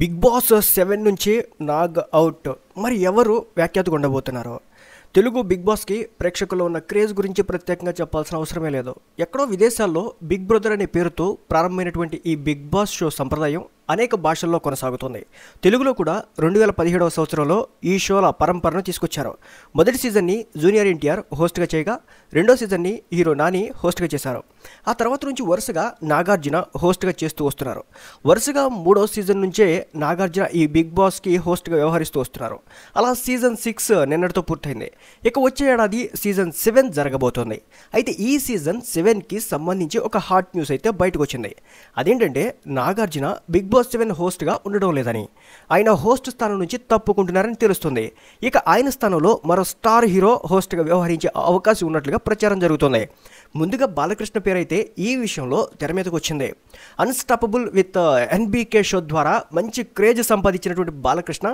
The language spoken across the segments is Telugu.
బిగ్ బాస్ సెవెన్ నుంచి నాగ్ అవుట్ మరి ఎవరు వ్యాఖ్యాతకు ఉండబోతున్నారు తెలుగు బిగ్ బాస్కి ప్రేక్షకుల్లో ఉన్న క్రేజ్ గురించి ప్రత్యేకంగా చెప్పాల్సిన అవసరమే లేదు ఎక్కడో విదేశాల్లో బిగ్ బ్రదర్ అనే పేరుతో ప్రారంభమైనటువంటి ఈ బిగ్ బాస్ షో సంప్రదాయం అనేక భాషల్లో కొనసాగుతుంది తెలుగులో కూడా రెండు వేల పదిహేడవ సంవత్సరంలో ఈ షోల పరంపరను తీసుకొచ్చారు మొదటి సీజన్ని జూనియర్ ఎన్టీఆర్ హోస్ట్గా చేయగా రెండో సీజన్ని హీరో నాని హోస్ట్గా చేశారు ఆ తర్వాత నుంచి వరుసగా నాగార్జున హోస్ట్గా చేస్తూ వస్తున్నారు వరుసగా మూడో సీజన్ నుంచే నాగార్జున ఈ బిగ్ బాస్కి హోస్ట్గా వ్యవహరిస్తూ వస్తున్నారు అలా సీజన్ సిక్స్ నిన్నటితో పూర్తయింది ఇక వచ్చే ఏడాది సీజన్ సెవెన్ జరగబోతోంది అయితే ఈ సీజన్ సెవెన్కి సంబంధించి ఒక హాట్ న్యూస్ అయితే బయటకు వచ్చింది అదేంటంటే Nagarjuna big boss boss seven హోస్ట్గా ఉండడం లేదని ఆయన హోస్ట్ స్థానం నుంచి తప్పుకుంటున్నారని తెలుస్తుంది ఇక ఆయన స్థానంలో మరో స్టార్ హీరో హోస్ట్గా వ్యవహరించే అవకాశం ఉన్నట్లుగా ప్రచారం జరుగుతుంది ముందుగా బాలకృష్ణ పేరైతే ఈ విషయంలో తెర మీదకు వచ్చింది అన్స్టాపబుల్ విత్ ఎన్బీకే షో ద్వారా మంచి క్రేజ్ సంపాదించినటువంటి బాలకృష్ణ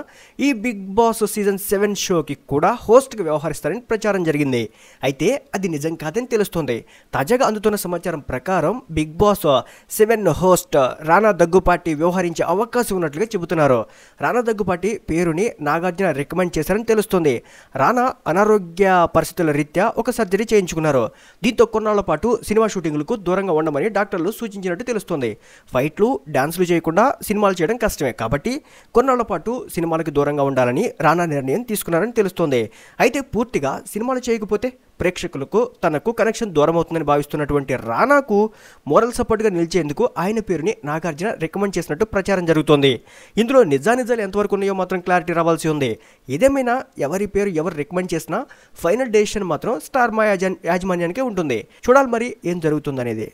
ఈ బిగ్ బాస్ సీజన్ సెవెన్ షోకి కూడా హోస్ట్గా వ్యవహరిస్తారని ప్రచారం జరిగింది అయితే అది నిజం కాదని తెలుస్తుంది తాజాగా అందుతున్న సమాచారం ప్రకారం big boss uh, seven host Rana Daggubati వ్యవహారం వ్యవహరించే అవకాశం ఉన్నట్లుగా చెబుతున్నారు రానా దగ్గుపాటి పేరుని నాగార్జున రికమెండ్ చేశారని తెలుస్తుంది రానా అనారోగ్య పరిస్థితుల రీత్యా ఒక సర్జరీ చేయించుకున్నారు దీంతో కొన్నాళ్ల పాటు సినిమా షూటింగ్లకు దూరంగా ఉండమని డాక్టర్లు సూచించినట్టు తెలుస్తుంది ఫైట్లు డాన్సులు చేయకుండా సినిమాలు చేయడం కష్టమే కాబట్టి కొన్నాళ్ల పాటు సినిమాలకు దూరంగా ఉండాలని రానా నిర్ణయం తీసుకున్నారని తెలుస్తోంది అయితే పూర్తిగా సినిమాలు చేయకపోతే ప్రేక్షకులకు తనకు కనెక్షన్ దూరం అవుతుందని భావిస్తున్నటువంటి రానాకు మోరల్ సపోర్ట్గా నిలిచేందుకు ఆయన పేరుని నాగార్జున రికమెండ్ చేసినట్టు ప్రచారం జరుగుతోంది ఇందులో నిజానిజాలు ఎంతవరకు ఉన్నాయో మాత్రం క్లారిటీ రావాల్సి ఉంది ఇదేమైనా ఎవరి పేరు ఎవరు రికమెండ్ చేసినా ఫైనల్ డెసిషన్ మాత్రం స్టార్ మా యాజమాన్యానికే ఉంటుంది చూడాలి మరి ఏం జరుగుతుందనేది